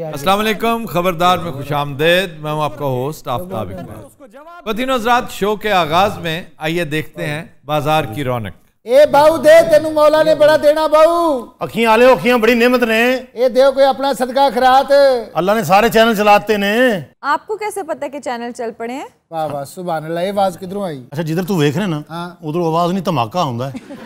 असलम खबरदार में खुश आमदेद मैं हूँ आपका होस्ट आफ्ताब इकबाल पति नजरात शो के आगाज में आइए देखते हैं बाजार की रौनक ए बाऊ दे तेन मौला ने बड़ा देना बाऊ अखियां आले अखियां बड़ी नेमत ने ए देव कोई अपना सदका खरात अल्लाह ने सारे चैनल चलाते ने आपको कैसे पता कि चैनल चल पड़े हैं वाह वाह सुभान अल्लाह आवाज किधरों आई अच्छा जिधर तू देख रहे ना हाँ। उधर आवाज नहीं धमाका आंदा है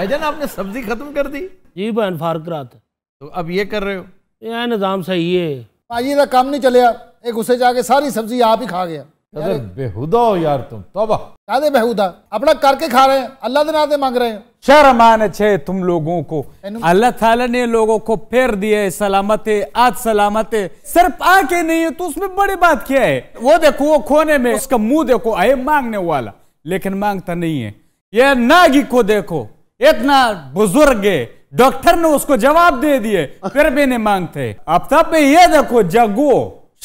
भाईजान आपने सब्जी खत्म कर दी जी बहन फारक रात तो अब ये कर रहे हो ये निज़ाम सही है भाजी का काम नहीं चलिया एक गुस्से जाके सारी सब्जी आप ही खा गया अरे बेहुदा हो यार तुम तोबा दादे बेहुदा अपना करके खा रहे हैं अल्लाह के नाते मांग रहे हैं शर्म छे तुम लोगों को अल्लाह ताला ने लोगों को फेर दिए सलामत आज सलामत सिर्फ आके नहीं है तो उसमें बड़ी बात क्या है वो देखो वो खोने में उसका मुंह देखो आए मांगने वाला लेकिन मांगता नहीं है ये नागी को देखो इतना बुजुर्ग है डॉक्टर ने उसको जवाब दे दिए फिर भी नहीं मांगते अब तब भी ये देखो जगो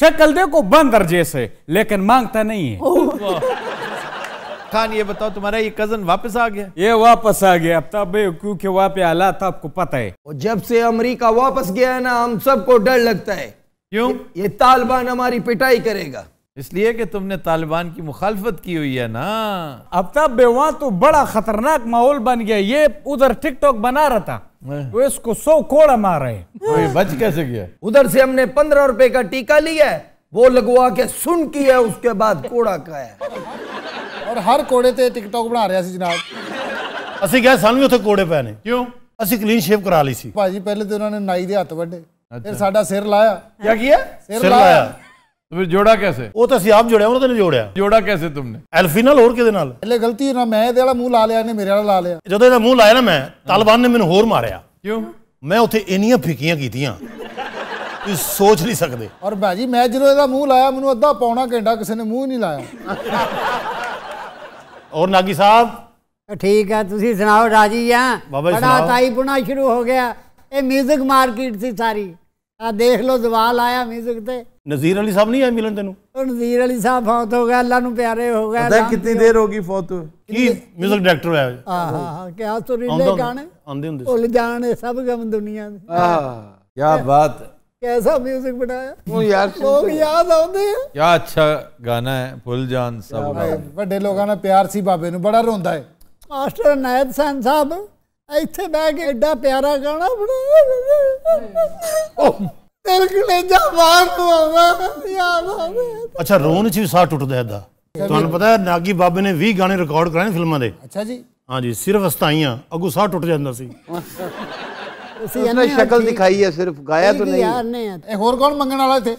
शक्ल देखो बंदर जैसे लेकिन मांगता नहीं है खान ये बताओ तुम्हारा ये कजन वापस आ गया ये वापस आ गया अब तब क्योंकि वहां पे हालात आपको पता है जब से अमेरिका वापस गया है ना हम सबको डर लगता है क्यों ये तालिबान हमारी पिटाई करेगा इसलिए कि तुमने तालिबान की मुखालफत की हुई है ना अब तब बेवा तो बड़ा खतरनाक माहौल बन गया ये उधर टिकटॉक बना रहा था हाँ। तो इसको सौ कोड़ा मार रहे कोई हाँ। बच कैसे गया उधर से हमने पंद्रह रुपए का टीका लिया है वो लगवा के सुन की है उसके बाद कोड़ा का है और हर कोड़े ते टिकटॉक बना रहे जनाब असि क्या ਸਾਨੂੰ ਉੱਥੇ ਕੋੜੇ पैने क्यों असि क्लीन ਕਲੀਨ करा ली ਲਈ भाजी पहले तो उन्होंने नाई ਨੇ हाथ ਦੇ ਹੱਥ ਵੱਡੇ ਫਿਰ ਸਾਡਾ ਸਿਰ ਲਾਇਆ ਕੀ लाया। ਫਿਰ ਜੋੜਾ ਕਿਵੇਂ ਉਹ ਤਾਂ ਅਸੀਂ ਆਪ ਜੁੜਿਆ ਉਹਨਾਂ ਨਹੀਂ ਜੋੜਿਆ ਜੋੜਾ ਕਿਵੇਂ ਤੁਮਨੇ ਐਲਫੀ ਨਾਲ ਹੋਰ ਕਿਹਦੇ ਨਾਲ ਪਹਿਲੇ ਗਲਤੀ ਨਾ ਮੈਂ ਇਹਦੇ ਵਾਲਾ ਮੂੰਹ ਲਾ ਲਿਆ ਇਹਨੇ ਮੇਰੇ ਵਾਲਾ ਲਾ ਲਿਆ ਜਦੋਂ ਇਹਦਾ ਮੂੰਹ ਲਾਇਆ ਨਾ ਮੈਂ ਤਾਲਬਾਨ ਨੇ ਮੈਨੂੰ ਹੋਰ ਮਾਰਿਆ ਕਿਉਂ ਮੈਂ ਉੱਥੇ ਇੰਨੀਆਂ ਫਿੱਕੀਆਂ ਕੀਤੀਆਂ ਤੁਸੀਂ ਸੋਚ ਨਹੀਂ ਸਕਦੇ ਔਰ ਭਾਜੀ ਮੈਂ ਜਦੋਂ ਇਹਦਾ ਮੂੰਹ ਲਾਇਆ ਮੈਨੂੰ ਅੱਧਾ ਪੌਣਾ ਘੰਟਾ ਕਿਸੇ ਨੇ ਮੂੰਹ ਨਹੀਂ ਲਾਇਆ ਔਰ ਨਾਗੀ ਸਾਹਿਬ ਠੀਕ ਹੈ ਤੁਸੀਂ ਸੁਣਾਓ ਰਾਜੀ ਆ ਬਾਬਾ ਜੀ ਬੜਾ ਤਾਈ ਬੁਣਾ ਸ਼ੁਰੂ ਹੋ ਗਿਆ ਇਹ 뮤직 ਮਾਰਕੀਟ ਸੀ ਸਾਰੀ ਆ ਦੇਖ ਲਓ ਜ਼ਵਾਲ ਆਇਆ 뮤직 ਤੇ ਨਜ਼ੀਰ ਅਲੀ ਸਾਹਿਬ ਨਹੀਂ ਆਏ ਮਿਲਣ ਤੈਨੂੰ ਉਹ ਨਜ਼ੀਰ ਅਲੀ ਸਾਹਿਬ ਫੌਤ ਹੋ ਗਿਆ ਅੱਲਾ ਨੂੰ ਪਿਆਰੇ ਹੋ ਗਏ ਅੱਲਾ ਕਿੰਨੀ ਦੇਰ ਹੋ ਗਈ ਫੌਤ ਕੀ ਮਿਊਜ਼ਿਕ ਡਾਇਰੈਕਟਰ ਹੋਇਆ ਹਾਂ ਹਾਂ ਕਿਆ ਸੁਰੀਲੇ ਗਾਣੇ ਆਉਂਦੇ ਹੁੰਦੇ ਭੁੱਲ ਜਾਣੇ ਸਭ ਗਮ ਦੁਨੀਆ ਦੇ ਆਹ ਕੀ ਬਾਤ ਕਿਹਦਾ ਮਿਊਜ਼ਿਕ ਬਣਾਇਆ ਉਹ ਯਾਰ ਲੋਕ ਯਾਦ ਆਉਂਦੇ ਆ ਕੀ ਅੱਛਾ ਗਾਣਾ ਹੈ ਭੁੱਲ ਜਾਣ ਸਭ ਵੱਡੇ ਲੋਕਾਂ ਨਾਲ ਪਿਆਰ ਸੀ ਬਾਬੇ ਨੂੰ ਬੜਾ ਰੋਂਦਾ ਹੈ ਮਾਸਟਰ ਨਾਇਦ ਸੈਨ ਸਾਹਿਬ ਇੱਥੇ ਬੈ ਕੇ ਐਡਾ ਪਿਆਰਾ ਗਾਣਾ ਬਣਾਇਆ ਤੇਰੇ ਕਲੇਜਾ ਬਾਹਰ ਹੋਵਾ ਯਾਰ ਅੱਛਾ ਰੋਣ ਚ ਵੀ ਸਾਹ ਟੁੱਟਦਾ ਦਾ ਤੁਹਾਨੂੰ ਪਤਾ ਹੈ ਨਾਗੀ ਬਾਬੇ ਨੇ 20 ਗਾਣੇ ਰਿਕਾਰਡ ਕਰਾਏ ਫਿਲਮਾਂ ਦੇ ਅੱਛਾ ਜੀ ਹਾਂਜੀ ਸਿਰਫ ਹਸਤਾਈਆਂ ਅਗੂ ਸਾਹ ਟੁੱਟ ਜਾਂਦਾ ਸੀ ਤੁਸੀਂ ਇਹਨਾਂ ਸ਼ਕਲ ਦਿਖਾਈ ਹੈ ਸਿਰਫ ਗਾਇਆ ਤਾਂ ਨਹੀਂ ਯਾਰ ਨੇ ਇਹ ਹੋਰ ਕੌਣ ਮੰਗਣ ਵਾਲਾ ਇੱਥੇ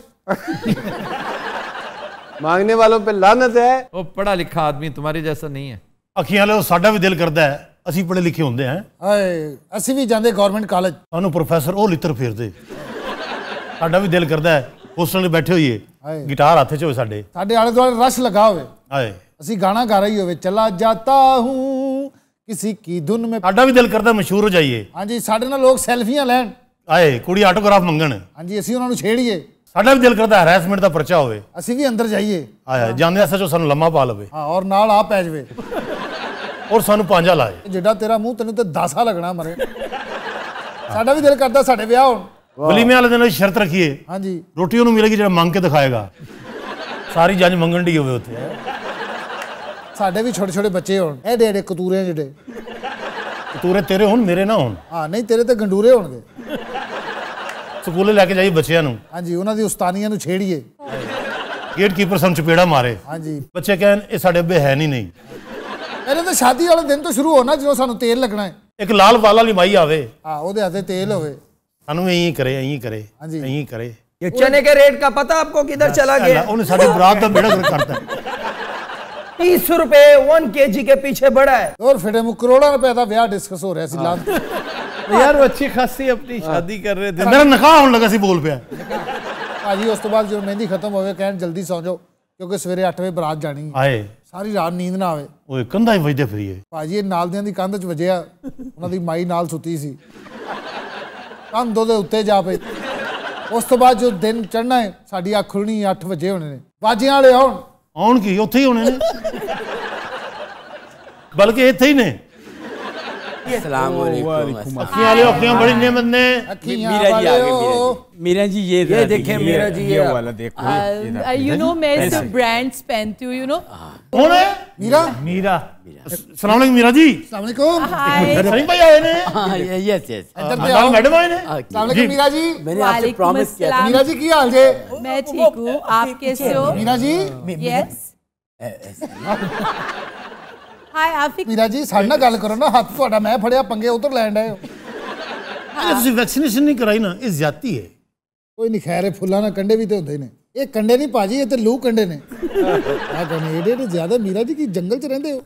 ਮੰਗਨੇ ਵਾਲੋਂ ਤੇ ਲਾਨਤ ਹੈ ਉਹ ਪੜਾ ਲਿਖਾ ਆਦਮੀ ਤੁਹਾਡੇ ਜੈਸਾ ਨਹੀਂ ਹੈ ਅੱਖੀਆਂ लो ਸਾਡਾ ਵੀ ਦਿਲ ਕਰਦਾ ਹੈ ਅਸੀਂ ਪੜੇ ਲਿਖੇ ਹੁੰਦੇ ਹਾਂ ਹਾਏ ਅਸੀਂ ਵੀ ਜਾਂਦੇ ਗਵਰਨਮੈਂਟ ਕਾਲਜ ਤੁਹਾਨੂੰ ਪ੍ਰੋਫੈਸਰ ਉਹ ਲਿੱਤਰ ਫੇਰਦੇ ਸਾਡਾ ਵੀ ਦਿਲ ਕਰਦਾ ਹੈ ਹੋਸਟਲ 'ਚ ਬੈਠੇ ਹੋਈਏ ਗਿਟਾਰ ਹੱਥੇ 'ਚ ਹੋਵੇ ਸਾਡੇ ਸਾਡੇ ਆਲੇ ਦੁਆਲੇ ਰਸ਼ ਲੱਗਾ ਹੋਵੇ ਹਾਏ ਅਸੀਂ ਗਾਣਾ ਗਾ ਰਹੀ ਹੋਵੇ ਚਲਾ ਜਾਤਾ ਹੂੰ ਕਿਸੇ ਕੀ ਧੁਨ ਮੇ ਸਾਡਾ ਵੀ ਦਿਲ ਕਰਦਾ ਮਸ਼ਹੂਰ ਹੋ ਜਾਈਏ ਹਾਂਜੀ ਸਾਡੇ ਨਾਲ ਲੋਕ ਸੈਲਫੀਆਂ ਲੈਣ ਆਏ ਕੁੜੀ ਆਟੋਗ੍ਰਾਫ ਮੰਗਣ ਹਾਂਜੀ ਅਸੀਂ ਉਹਨਾਂ ਨੂੰ ਛੇੜੀਏ ਸਾਡਾ ਵੀ ਦਿਲ ਕਰਦਾ ਹਰੈਸਮੈਂਟ ਦਾ ਪਰਚਾ ਹੋਵੇ ਅਸੀਂ ਵੀ ਅੰਦਰ ਜਾਈਏ ਆਇਆ ਜਾਂਦੇ ਅਸਾਂ ਚੋ ਸਾਨੂੰ ਲੰਮਾ ਪਾ ਲਵੇ ਹਾਂ ਔਰ ਨਾਲ ਆ ਪੈ ਜਵੇ ਔਰ ਸਾਨੂੰ ਪਾਂਜਾ ਲਾਏ ਜਿੱਡਾ ਤੇਰਾ ਮੂੰਹ ਤੈਨੂੰ ਤੇ ਦਾਸਾ ਲੱਗਣਾ ਮਰੇ ਸਾਡਾ ਵੀ ਦਿਲ ਕਰਦਾ ਸਾਡੇ ਵਿਆਹ ਹੋਣ ਵਲੀਮੇ ਵਾਲੇ ਦਿਨ ਸ਼ਰਤ ਰੱਖੀਏ ਹਾਂਜੀ ਰੋਟੀ ਉਹਨੂੰ ਮਿਲੇਗੀ ਜਿਹੜਾ ਮੰਗ ਕੇ ਦਿਖਾਏਗਾ ਸਾਰੀ ਜੰਜ ਮੰਗਣ ਦੀ ਹੋਵੇ ਉੱਥੇ ਸਾਡੇ ਵੀ ਛੋਟੇ ਛੋਟੇ ਬੱਚੇ ਹੋਣ ਇਹ ਐਡੇ ਕਤੂਰੇ ਜਿਹੜੇ ਕਤੂਰੇ ਤੇਰੇ ਹੋਣ ਮੇਰੇ ਨਾ ਹੋਣ ਹਾਂ ਨਹੀਂ ਤੇਰੇ ਤੇ ਗੰਡੂਰੇ ਹੋਣਗੇ ਸਕੂਲੇ ਲੈ ਕੇ ਜਾਈ ਬੱਚਿਆਂ ਨੂੰ ਹਾਂਜੀ ਉਹਨਾਂ ਦੀ ਉਸਤਾਨੀਆਂ ਨੂੰ ਛੇੜੀਏ ਗੇਟ ਕੀਪਰ ਸਾਨੂੰ ਚਪੇੜਾ ਮਾਰੇ ਹਾਂਜੀ ਬੱਚੇ ਕਹਿਣ ਇਹ ਸਾਡੇ ਅੱਬੇ ਹੈ ਨਹੀਂ ਨਹੀਂ ਇਹਨੇ ਤਾਂ ਸ਼ਾਦੀ ਵਾਲੇ ਦਿਨ ਤੋਂ ਸ਼ੁਰੂ ਹੋਣਾ ਜਦੋਂ ਸਾਨੂੰ ਤੇਲ ਲੱਗਣਾ ਹੈ ਇੱਕ ਲਾਲ ਵਾਲਾ ਲਈ ਮਾਈ ਆਵੇ ਹਾਂ ਉਹਦੇ ਹੱਥੇ ਤੇਲ ਹੋਵੇ ਸਾਨੂੰ ਇਹੀ ਕਰੇ ਇਹੀ ਕਰੇ ਇਹੀ ਕਰੇ ये चने के रेट का पता आपको किधर चला गया उन्हें सारी बरात का बेड़ा करता है तीस रुपए वन के जी के पीछे बढ़ा है और फिर करोड़ा रुपए का ब्याह डिस्कस हो रहा है हाँ। तो यार वो अच्छी खासी अपनी हाँ। शादी कर रहे थे हाँ। मेरा निकाह होने लगा सी बोल पे ਭਾਜੀ ਉਸ ਤੋਂ ਬਾਅਦ ਜਦੋਂ ਮਹਿੰਦੀ ਖਤਮ ਹੋਵੇ ਕਹਿਣ ਜਲਦੀ ਸੌ ਜਾਓ ਕਿਉਂਕਿ ਸਵੇਰੇ 8 ਵਜੇ ਬਰਾਤ ਜਾਣੀ ਆਏ ਸਾਰੀ ਰਾਤ ਨੀਂਦ ਨਾ ਆਵੇ ਓਏ ਕੰਧਾਂ ਹੀ ਵੱਜਦੇ ਫਰੀਏ ਭਾਜੀ ਇਹ ਨਾਲ ਦੀ ਕੰਧ 'ਚ ਵਜਿਆ ਉਹਨਾਂ ਦੀ ਮਾਈ ਨਾਲ ਸੁੱਤੀ ਸੀ ਕੰਮ ਦੇ ਉੱਤੇ ਜਾ ਉਸ ਤੋਂ ਬਾਅਦ ਜੋ ਦਿਨ ਚੜਨਾ ਹੈ ਸਾਡੀ ਅੱਖ ਖੁੱਲਣੀ 8 ਵਜੇ ਹੋਣੇ ਨੇ ਵਾਜਿਆਂ ਵਾਲੇ ਆਉਣ ਆਉਣ ਕੀ ਉੱਥੇ ਹੀ ਹੋਣੇ ਨੇ ਬਲਕਿ ਇੱਥੇ ਹੀ ਨੇ अस्सलाम वालेकुम अखियां वाले अखियां बड़ी नेमत ने मीरा जी मीरा जी ये देखें मीरा जी ये वाला देखो यू नो मैं यू नो कौन है मीरा मीरा सलाम अलैकुम मीरा जी सलाम अलैकुम सलीम भाई आए ने यस यस अंदर मैडम आए ने सलाम अलैकुम मीरा जी मैंने आपसे प्रॉमिस किया था मीरा जी की हाल है मैं ठीक हूं आप कैसे हो मीरा जी यस मीरा जी ਮੀਰਾ ना गल करो ना हाथ ਨਾ मैं फड़या पंगे उधर लैंड आए हो ਆਏ ਹੋ वैक्सीनेशन नहीं कराई ना ਨਾ ਇਹ है कोई नहीं खैर है ਇਹ ना कंडे भी तो होते ही नहीं ਇਹ ਕੰਡੇ ਨਹੀਂ ਭਾਜੀ ਇਹ ਤੇ ਲੂ ਕੰਡੇ ਨੇ ਆ ਕੈਨੇਡੀਅਨ ਜ਼ਿਆਦਾ ਮੀਰਾ ਜੀ ਕੀ ਜੰਗਲ 'ਚ ਰਹਿੰਦੇ ਹੋ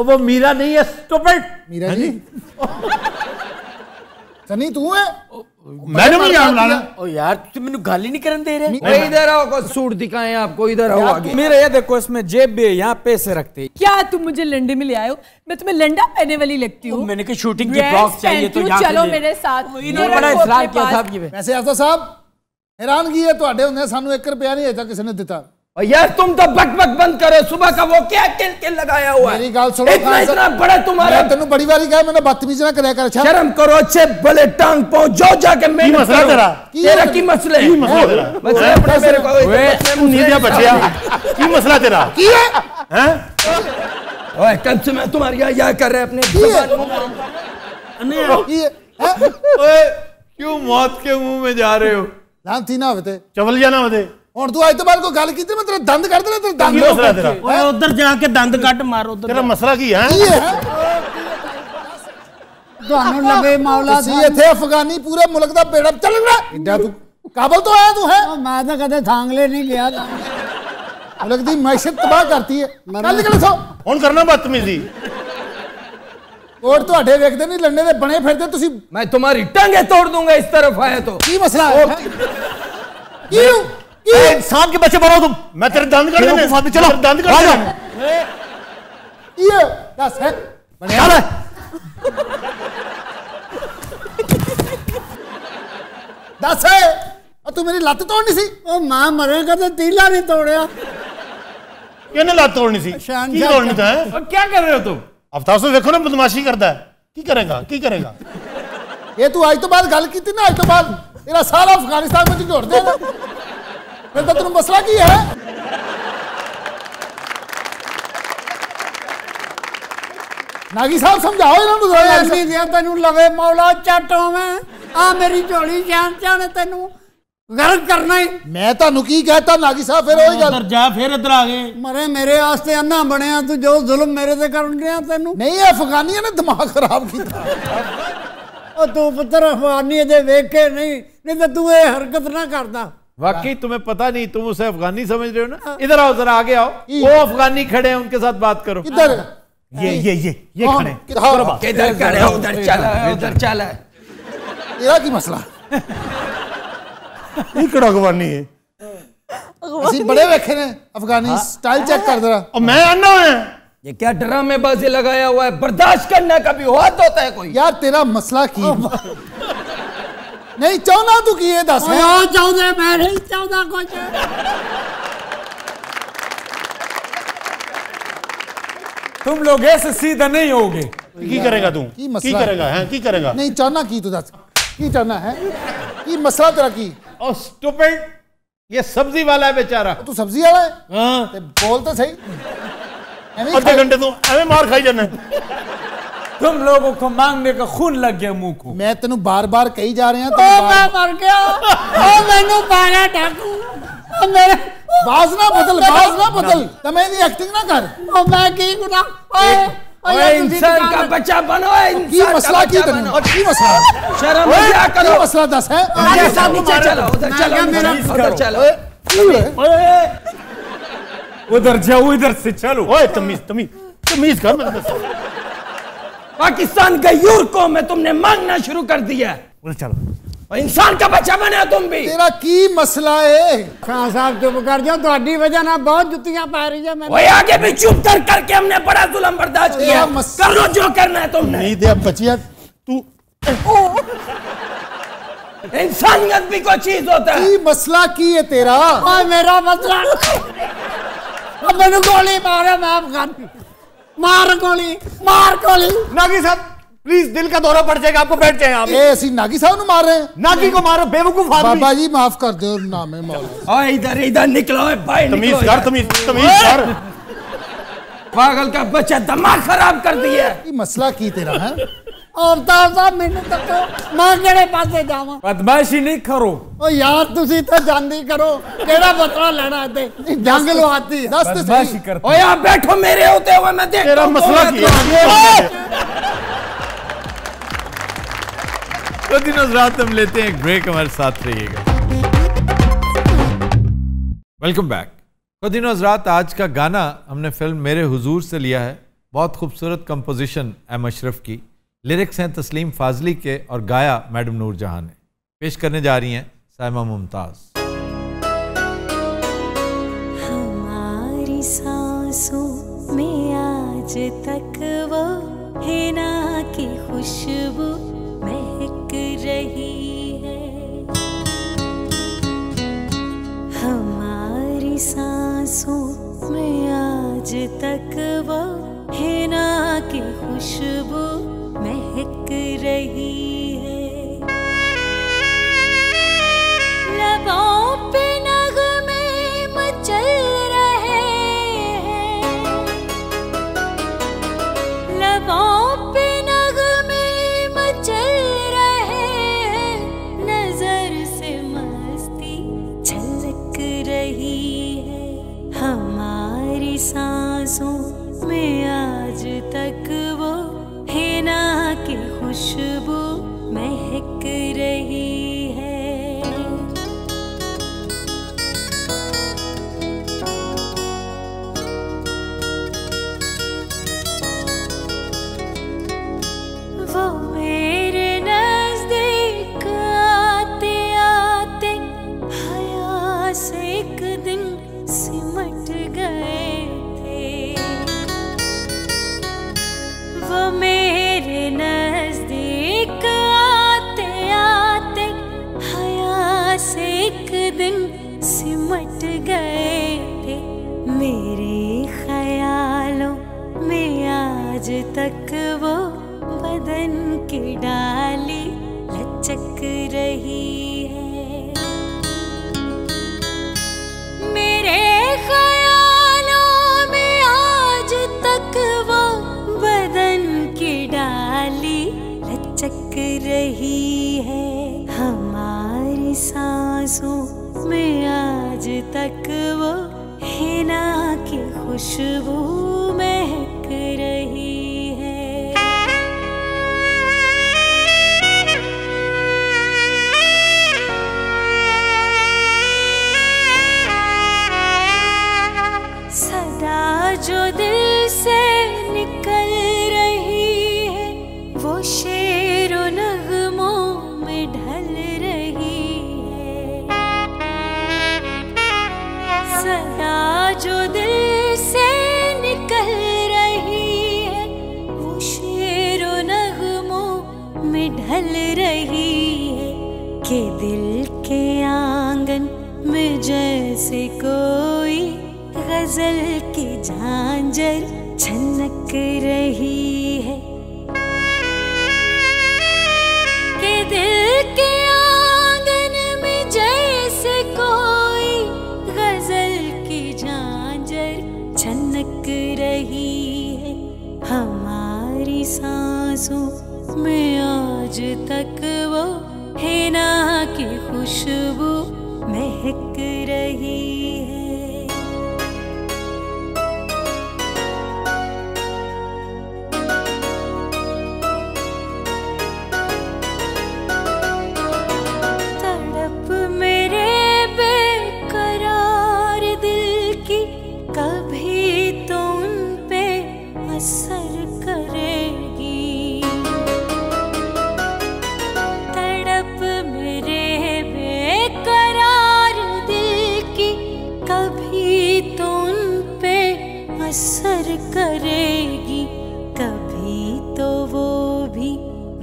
और वो मीरा नहीं है स्टूपिड मीरा हाँ जी सनी तू है मैडम ही आम लाना ओ यार तुम मेनू गाल नहीं करन दे रहे मैं इधर आओ को सूट दिखाएं आपको इधर आओ आगे मेरे ये देखो इसमें जेब भी है यहाँ पैसे रखते क्या तुम मुझे लंडे में ले आए हो मैं तुम्हें लंडा पहने वाली लगती हूँ मैंने कहा शूटिंग की फ्रॉक चाहिए तो यहाँ चलो मेरे साथ ਹੈਰਾਨਗੀ ਹੈ ਤੁਹਾਡੇ ਹੁੰਦੇ ਸਾਨੂੰ 1 ਰੁਪਿਆ ਨਹੀਂ ਅਜੇ किसी ने दिता और यार तुम तो बक बक बंद करो सुबह का वो क्या किल किल लगाया हुआ है मेरी गाल सुनो इतना इतना बड़ा तुम्हारा मैं तन्नू बड़ी बारी कहा मैंने बदतमीज ना करया कर शर्म करो अच्छे भले टांग पहुंच जाओ जाके मैं मसला तेरा तेरा की मसले की मसला है मसला बड़ा मेरे को ओए तू नींद दिया बचया की मसला तेरा की है हैं ओए कब से मैं तुम्हारी या कर रहे अपने की है ओए क्यों मौत के मुंह में जा रहे हो ਲਾਂਥੀ ਨਾ ਹੋਵੇ ਤੇ ਚਵਲਿਆ ਨਾ ਹੋਵੇ ਹੁਣ ਤੂੰ ਅੱਜ ਤੋਂ ਬਾਅਦ ਕੋਈ ਗੱਲ ਕੀਤੀ ਮੈਂ ਤੇਰੇ ਦੰਦ ਕੱਢ ਦੇਣਾ ਤੇਰੇ ਦੰਦ ਮਸਲਾ ਤੇਰਾ ਓਏ ਉਧਰ ਜਾ ਕੇ ਦੰਦ ਕੱਟ ਮਾਰ ਉਧਰ ਤੇਰਾ ਮਸਲਾ ਕੀ ਹੈ ਕੀ ਹੈ ਤੁਹਾਨੂੰ ਲਵੇ ਮੌਲਾ ਸੀ ਇੱਥੇ ਅਫਗਾਨੀ ਪੂਰੇ ਮੁਲਕ ਦਾ ਬੇੜਾ ਚੱਲ ਰਿਹਾ ਇੰਦਾ ਤੂੰ ਕਾਬਲ ਤੋਂ ਆਇਆ ਤੂੰ ਹੈ ਮੈਂ ਤਾਂ ਕਦੇ ਥਾਂਗਲੇ ਨਹੀਂ ਗਿਆ ਮੁਲਕ ਦੀ ਮੈਸ਼ਤ ਤਬਾਹ ਕਰਤੀ ਹੈ ਕੱਲ ਨਿਕਲ ਸੋ ਹੁਣ ਕਰਨਾ ਬਦਤਮੀਜ਼ੀ अठे तो ਤੁਹਾਡੇ नहीं ਨਹੀਂ दे बने फिर दे ਤੁਸੀਂ मैं तुम्हारी ਟੰਗੇ तोड़ ਦੂੰਗਾ इस तरफ ਆਏ तो ਕੀ मसला क्यों क्यों इंसान के बच्चे बनाओ तुम मैं तेरे दंद कर देने साथ चलो दंद कर देने ये दस है बने है दस है और तू मेरी लत तोड़नी सी ओ मां कर दे तो तीला नहीं तोड़या किने लत तोड़नी सी तोड़नी था तो क्या कर रहे हो तुम ਅਫਤਾਬ ਸਿੰਘ ਵੇਖੋ ਨਾ ਬਦਮਾਸ਼ੀ ਕਰਦਾ ਹੈ ਕੀ ਕਰੇਗਾ ਕੀ ਕਰੇਗਾ ਇਹ ਤੂੰ ਅੱਜ ਤੋਂ ਬਾਅਦ ਗੱਲ ਕੀਤੀ ਨਾ ਅੱਜ ਤੋਂ ਬਾਅਦ ਇਹਦਾ ਸਾਰਾ ਅਫਗਾਨਿਸਤਾਨ ਵਿੱਚ ਝੋੜ ਦੇ ਨਾ ਫਿਰ ਤਾਂ ਤੈਨੂੰ ਮਸਲਾ ਕੀ ਹੈ ਨਾਗੀ ਸਾਹਿਬ ਸਮਝਾਓ ਇਹਨਾਂ ਨੂੰ ਜ਼ਰਾ ਐਸੀ ਦਿਆਂ ਤੈਨੂੰ ਲਵੇ ਮੌਲਾ ਚਟੋਵੇਂ ਆ ਮੇਰੀ ਝੋਲੀ ਜਾਣ ਜਾਣ ਤੈਨੂੰ गलत करना है मैं तानू की कहता नागी साहब फिर ओए इधर जा फिर इधर आ गए मरे मेरे वास्ते अन्ना बने हैं तू जो जुल्म मेरे से कर रहा तैनू नहीं अफगानिया ने दिमाग खराब किया और तू पुत्र अफगानिया दे देख के नहीं नहीं तो तू ये हरकत ना करता वाकई तुम्हें पता नहीं तुम उसे अफगानी खड़े उनके साथ बात करो इधर हाँ। ये ये ये ये खड़े इधर खड़े हो चला चला ये की मसला ਇਹ ਅਗਵਾਨੀ ਹੈ ਅਸੀਂ ਬੜੇ ਵੇਖੇ ਨੇ ਅਫਗਾਨੀ ਸਟਾਈਲ ਚੈੱਕ ਕਰ ਜਰਾ ਉਹ ਮੈਂ ये क्या ड्रामे बाजी लगाया हुआ है बर्दाश्त करने का भी हाथ होता है कोई यार तेरा मसला की नहीं चाहना तू की ये दस मैं नहीं कुछ तुम लोग ऐसे सीधा नहीं होगे की करेगा तू की, की करेगा है हाँ, की करेगा नहीं चाहना की तू दस की चाहना है की मसला तेरा की और स्टूपिड ये सब्जी वाला है बेचारा तो तू सब्जी वाला है हाँ ते बोल तो सही आधे घंटे तू तो एवं मार खाई जाने तुम लोगों को मांगने का खून लग गया मुंह को मैं तेनु बार बार कही जा रहे हैं तो मैं मर गया ओ मैनू बारा डाकू ओ मेरे बाज ना बदल बाज ना बदल तमें नहीं एक्टिंग ना कर ओ मैं की गुनाह ओए ओए इंसान का बच्चा बनो की मसला की तुम और की मसला शर्म क्या करो मसला दस है साहब नीचे चलो उधर चलो मेरा उधर चलो ओए उधर जाओ इधर से चलो ओए तमीज तमीज तमीज कर मत तो पाकिस्तान यूर को में तुमने मांगना शुरू कर दिया चलो इंसान का बच्चा बने तुम भी तेरा की मसला है खान हाँ साहब चुप कर जाओ थोड़ी वजह ना बहुत जुतियां पा रही है मैं मैंने आगे भी चुप कर करके हमने बड़ा जुलम बर्दाश्त किया कर लो जो करना है तुमने नहीं दिया बचिया तू इंसानियत भी कोई चीज होता है मसला की है तेरा और मेरा मसला अब मैंने गोली मारे मैं मार गोली मार गोली नागी साहब प्लीज दिल का दौरा पड़ जाएगा आपको बैठ जाए आप ए ऐसी नागी साहब ਨੂੰ ਮਾਰ ਰਹੇ नागी को मारो बेवकूफ आदमी बाबा जी माफ कर दो नाम है मौला इधर इधर निकलो भाई तमीज कर तमीज तमीज कर पागल का बच्चा दिमाग खराब कर दिया ये मसला की तेरा तो है ਔਰਤਾਂ ਸਾਹਿਬ ਮੈਨੂੰ ਦੱਸੋ ਮੈਂ ਕਿਹੜੇ ਪਾਸੇ तेरा मसला है तो दिनों रात हम लेते हैं ब्रेक हमारे साथ रहिएगा वेलकम बैक तो दिनों रात आज का गाना हमने फिल्म मेरे हुजूर से लिया है बहुत खूबसूरत कंपोजिशन एम अशरफ की लिरिक्स हैं तस्लीम फाजली के और गाया मैडम नूर जहां ने पेश करने जा रही हैं सायमा मुमताज़ हमारी सांसों में आज तक वो है ना की खुशबू महक रही है हमारी सांसों में आज तक वो हिना की खुशबू महक रही तक वो बदन की डाली लचक रही है मेरे ख्यालों में आज तक वो बदन की डाली लचक रही है हमारी सांसों में आज तक वो हिना की खुशबू ढल रही है के दिल के आंगन में जैसे कोई गजल की झांझर छनक रही है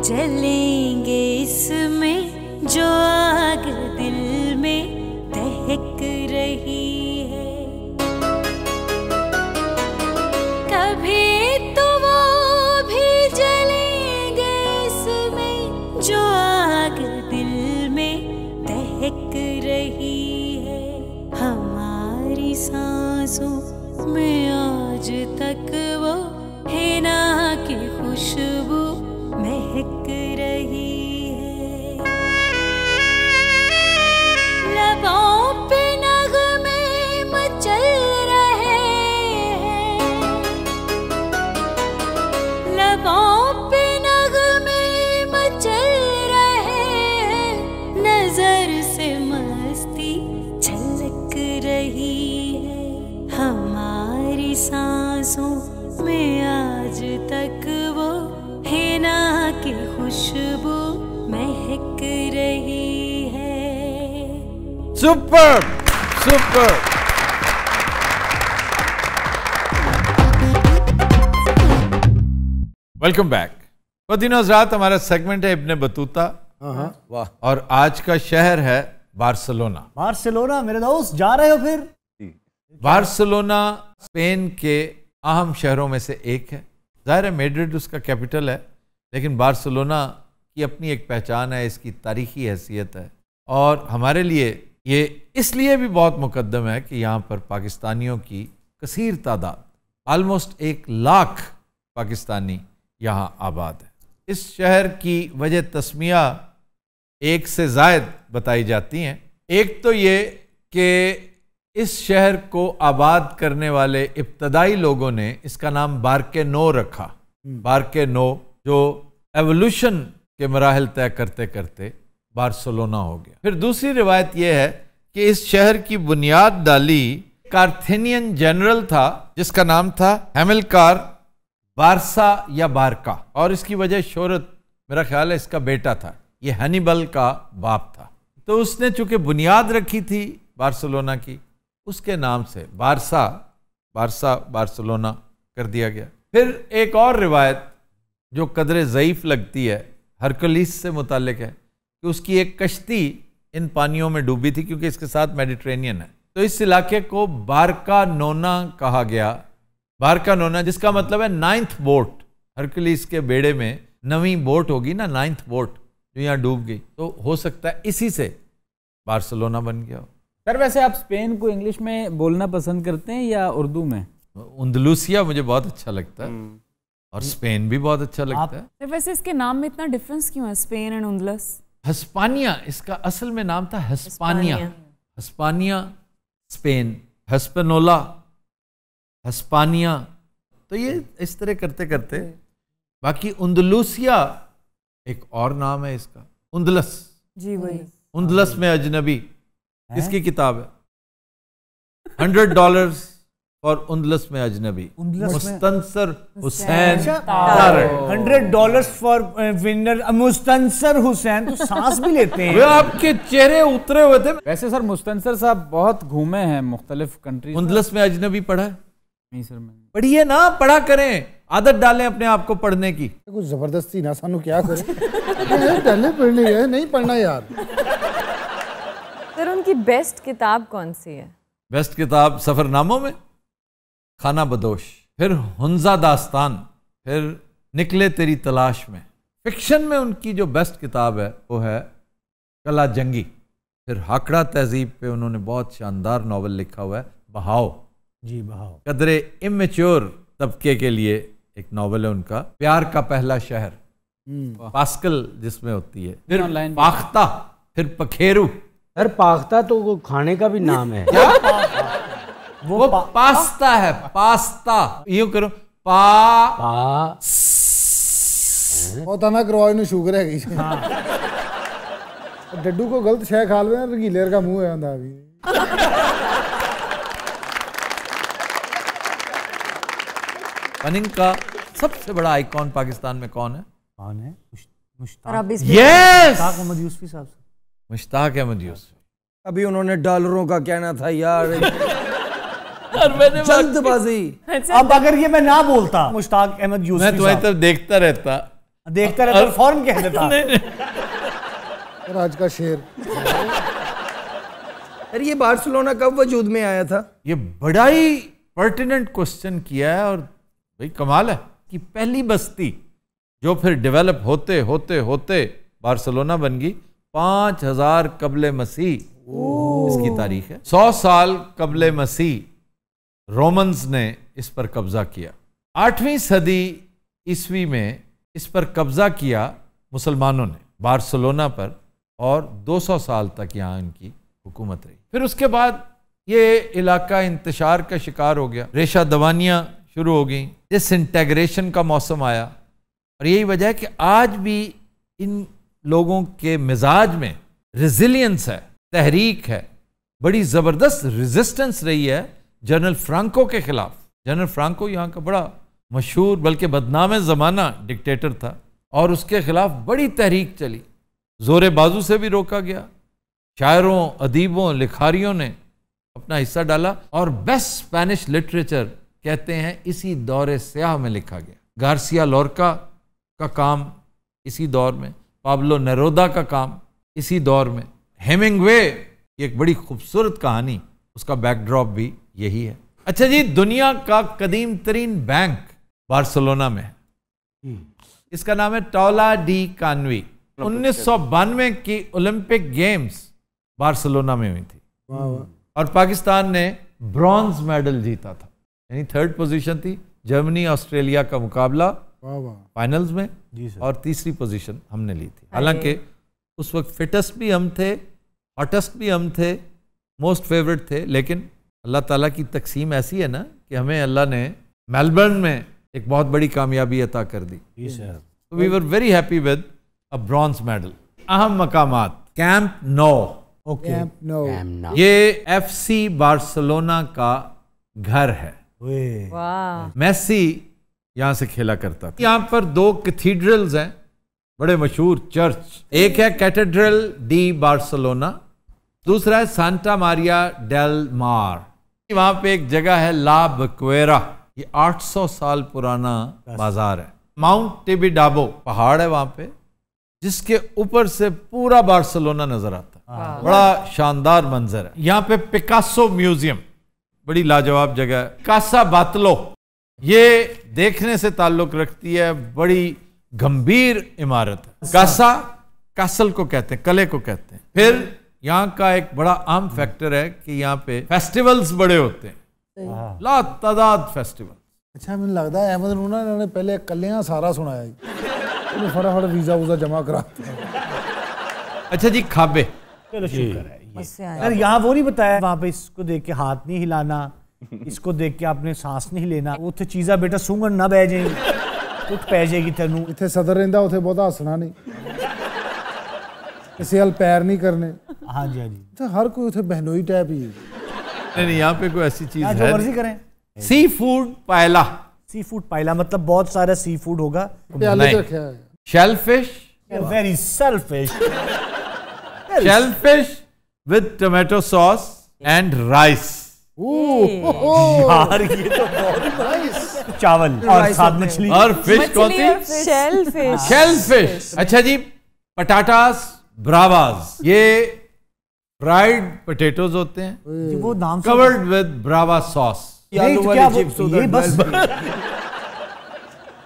जलेंगे इसमें जो सुपर सुपर वेलकम बैक बदिनोज रात हमारा सेगमेंट है इब्ने बतूता uh-huh. वाह और आज का शहर है बार्सिलोना बार्सिलोना मेरे दोस्त जा रहे हो फिर बार्सिलोना स्पेन के अहम शहरों में से एक है जाहिर है मेड्रिड उसका कैपिटल है लेकिन बार्सिलोना की अपनी एक पहचान है इसकी तारीखी हैसियत है और हमारे लिए ये इसलिए भी बहुत मुकदम है कि यहाँ पर पाकिस्तानियों की कसर तादाद आलमोस्ट एक लाख पाकिस्तानी यहाँ आबाद है इस शहर की वजह तस्मिया एक से जायद बताई जाती हैं एक तो ये कि इस शहर को आबाद करने वाले इब्तदाई लोगों ने इसका नाम बारके नो रखा हम्म। बारके नो जो एवोल्यूशन के मराहल तय करते करते बार्सोलोना हो गया फिर दूसरी रिवायत यह है कि इस शहर की बुनियाद डाली कार्थेनियन जनरल था जिसका नाम था हेमिलकार बारसा या बारका और इसकी वजह शोरत मेरा ख्याल है इसका बेटा था ये हनीबल का बाप था तो उसने चूंकि बुनियाद रखी थी बार्सोलोना की उसके नाम से बारसा बारसा बार्सोलोना कर दिया गया फिर एक और रिवायत जो कदर ज़यीफ़ लगती है हरकलीस से मुतक है कि उसकी एक कश्ती इन पानियों में डूबी थी क्योंकि इसके साथ मेडिट्रेनियन है तो इस इलाके को बारका नोना कहा गया बारका नोना जिसका मतलब है नाइन्थ बोट हरकलीस के बेड़े में नवी बोट होगी ना नाइन्थ बोट जो यहाँ डूब गई तो हो सकता है इसी से बार्सलोना बन गया सर वैसे आप स्पेन को इंग्लिश में बोलना पसंद करते हैं या उर्दू में उन्दलूसिया मुझे बहुत अच्छा लगता है हम्म। और स्पेन भी बहुत अच्छा लगता है वैसे इसके नाम में इतना डिफरेंस क्यों है स्पेन एंड उन्दलस हस्पानिया इसका असल में नाम था Hispania Hispania Spain Hispaniola Hispania तो ये इस तरह करते करते बाकी उंदलूसिया एक और नाम है इसका उंदलस जी वही उंदलस में अजनबी इसकी किताब है हंड्रेड डॉलर्स और उन्दलस में अजनबी Mustansar Hussain hundred dollar for winner Mustansar Hussain तो सांस भी लेते हैं आपके चेहरे उतरे हुए थे वैसे सर मुस्तंसर साहब बहुत घूमे हैं मुख्तलिफ कंट्री उन्दलस में अजनबी पढ़ा है नहीं सर मैं पढ़िए ना पढ़ा करें आदत डालें अपने आप को पढ़ने की कुछ जबरदस्ती ना सानू क्या करें पहले पढ़ने है नहीं पढ़ना यार सर उनकी बेस्ट किताब कौन सी है बेस्ट किताब सफरनामों में खाना बदोश फिर हंजा दास्तान फिर निकले तेरी तलाश में फिक्शन में उनकी जो बेस्ट किताब है वो है कला जंगी फिर हाकड़ा तहजीब पे उन्होंने बहुत शानदार नावल लिखा हुआ है बहाओ जी बहाओ कदरे इमेच्योर तबके के लिए एक नावल है उनका प्यार का पहला शहर हम्म। पास्कल जिसमें होती है फिर पाख्ता फिर पखेरू हर पाख्ता तो खाने का भी नाम है वो, वो पा, पास्ता है पास्ता यू करो पा पा ਉਹ ਤਾਂ ਨਾ ਕਰਵਾਈ ਨੂੰ ਸ਼ੂਗਰ ਹੈਗੀ ਸੀ ਹਾਂ ਡੱਡੂ ਕੋ ਗਲਤ ਸ਼ੈ ਖਾ ਲਵੇ ਨਾ ਰਗੀਲੇਰ ਦਾ ਮੂੰਹ ਵੀ का सबसे बड़ा आइकॉन पाकिस्तान में कौन है कौन है मुश्ताक अहमद यूसफी साहब मुश्ताक अहमद यूसफी अभी उन्होंने डॉलरों का कहना था यार जल्दबाजी अच्छा। अब अगर ये मैं ना बोलता मुश्ताक अहमद यूसुफ मैं तुम्हारी तरफ देखता रहता देखता रहता फौरन कह देता राज का शेर अरे ये बार्सिलोना कब वजूद में आया था ये बड़ा ही पर्टिनेंट क्वेश्चन किया है और भाई कमाल है कि पहली बस्ती जो फिर डेवलप होते होते होते बार्सिलोना बन गई पांच हजार कबल मसीह इसकी तारीख है सौ साल कबल मसीह रोमन्स ने इस पर कब्जा किया आठवीं सदी ईस्वी में इस पर कब्जा किया मुसलमानों ने बार्सिलोना पर और 200 साल तक यहाँ इनकी हुकूमत रही फिर उसके बाद ये इलाका इंतशार का शिकार हो गया रेशा दवानियाँ शुरू हो गई डिस इंटेग्रेशन का मौसम आया और यही वजह है कि आज भी इन लोगों के मिजाज में रिजिलियंस है तहरीक है बड़ी ज़बरदस्त रेजिस्टेंस रही है जनरल फ्रांको के खिलाफ जनरल फ्रांको यहाँ का बड़ा मशहूर बल्कि बदनाम ज़माना डिक्टेटर था और उसके खिलाफ बड़ी तहरीक चली जोर बाजू से भी रोका गया शायरों अदीबों लिखारियों ने अपना हिस्सा डाला और बेस्ट स्पेनिश लिटरेचर कहते हैं इसी दौर स्याह में लिखा गया गार्सिया लोरका का काम इसी दौर में पाब्लो नरोदा का काम इसी दौर में हेमिंग एक बड़ी खूबसूरत कहानी उसका बैकड्रॉप भी यही है अच्छा जी दुनिया का कदीम तरीन बैंक बार्सोलोना में हम्म। इसका नाम है टोला डी कानवी उन्नीस की ओलंपिक गेम्स बार्सोलोना में हुई थी और पाकिस्तान ने ब्रॉन्ज मेडल जीता था यानी थर्ड पोजीशन थी जर्मनी ऑस्ट्रेलिया का मुकाबला फाइनल्स में और तीसरी पोजीशन हमने ली थी हालांकि उस वक्त फिटेस्ट भी हम थे हॉटेस्ट भी हम थे मोस्ट फेवरेट थे लेकिन अल्लाह ताला की तकसीम ऐसी है ना कि हमें अल्लाह ने मेलबर्न में एक बहुत बड़ी कामयाबी अता कर दी sir we were very happy with a bronze medal अहम मकाम कैंप नो ओके ये एफ सी बार्सलोना का घर है मैसी यहाँ से खेला करता था यहाँ पर दो कैथीड्रल्स हैं बड़े मशहूर चर्च एक है कैथेड्रल डी बार्सलोना दूसरा है सांता मारिया डेल मार वहां पे एक जगह है ला बकवेरा ये 800 साल पुराना बाजार है माउंट टिबी डाबो पहाड़ है वहां पे जिसके ऊपर से पूरा बार्सिलोना नजर आता है हाँ। बड़ा शानदार मंजर है यहाँ पे पिकासो म्यूजियम बड़ी लाजवाब जगह है कासा बातलो ये देखने से ताल्लुक रखती है बड़ी गंभीर इमारत है कासा कासल को कहते हैं कले को कहते हैं फिर यहाँ का एक बड़ा आम फैक्टर है कि यहाँ पे फेस्टिवल्स बड़े होते हैं ला तादाद फेस्टिवल अच्छा मुझे लगता है अहमद रूना इन्होंने पहले कलियाँ सारा सुनाया तो फटाफट वीज़ा वूज़ा जमा करा अच्छा जी खाबे चलो शुक्र है यार यहाँ वो नहीं बताया वहाँ पे इसको देख के हाथ नहीं हिलाना इसको देख के आपने सांस नहीं लेना उत्थे चीज़ा बेटा सूंघन ना बह जाए कुछ पै जाएगी तेन इतने सदर रहा उ बहुत हसना नहीं किसी ਕਿਸੇ पैर नहीं करने हाँ जी हाँ जी तो हर कोई उसे बहनोई टाइप ही नहीं नहीं यहाँ पे कोई ऐसी चीज है जो मर्जी करें सी फूड पायला सी फूड पायला मतलब बहुत सारा सी फूड होगा shellfish very selfish shellfish with tomato sauce and rice यार ये तो बहुत चावल और साथ मछली और फिश कौन सी शेल फिश शेल फिश अच्छा जी पटाटास ब्रावाज ये फ्राइड पोटेटोज होते हैं वो नाम कवर्ड विद ब्रावा सॉस ये बस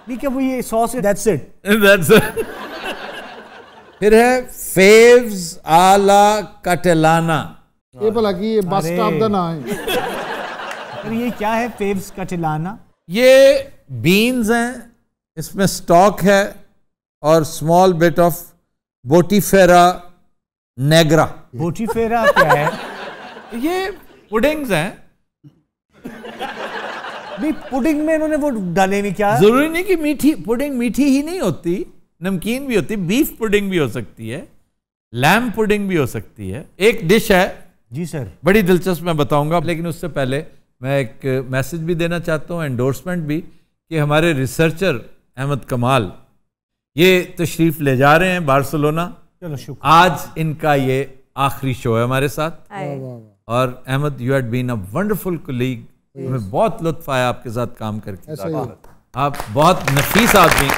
ठीक है वो ये सॉस दैट्स इट दैट्स फिर है फेव्स आला कटेलाना ये हाँ। भला कि ये बस स्टॉप का नाम है पर ये क्या है फेव्स कटेलाना ये बीन्स हैं इसमें स्टॉक है और स्मॉल बिट ऑफ बोटीफेरा नेगरा बोटीफेरा क्या है ये पुडिंग्स हैं नहीं पुडिंग में इन्होंने वो डाले नहीं क्या जरूरी नहीं कि मीठी पुडिंग मीठी ही नहीं होती नमकीन भी होती बीफ पुडिंग भी हो सकती है लैम पुडिंग भी हो सकती है एक डिश है जी सर बड़ी दिलचस्प मैं बताऊंगा लेकिन उससे पहले मैं एक मैसेज भी देना चाहता हूँ एंडोर्समेंट भी कि हमारे रिसर्चर अहमद कमाल ये तशरीफ ले जा रहे हैं बार्सोलोना चलो शुक्र आज इनका ये आखिरी शो है हमारे साथ और Ahmed you had been a wonderful colleague हमें बहुत लुत्फ आया आपके साथ काम करके आप बहुत नफीस आदमी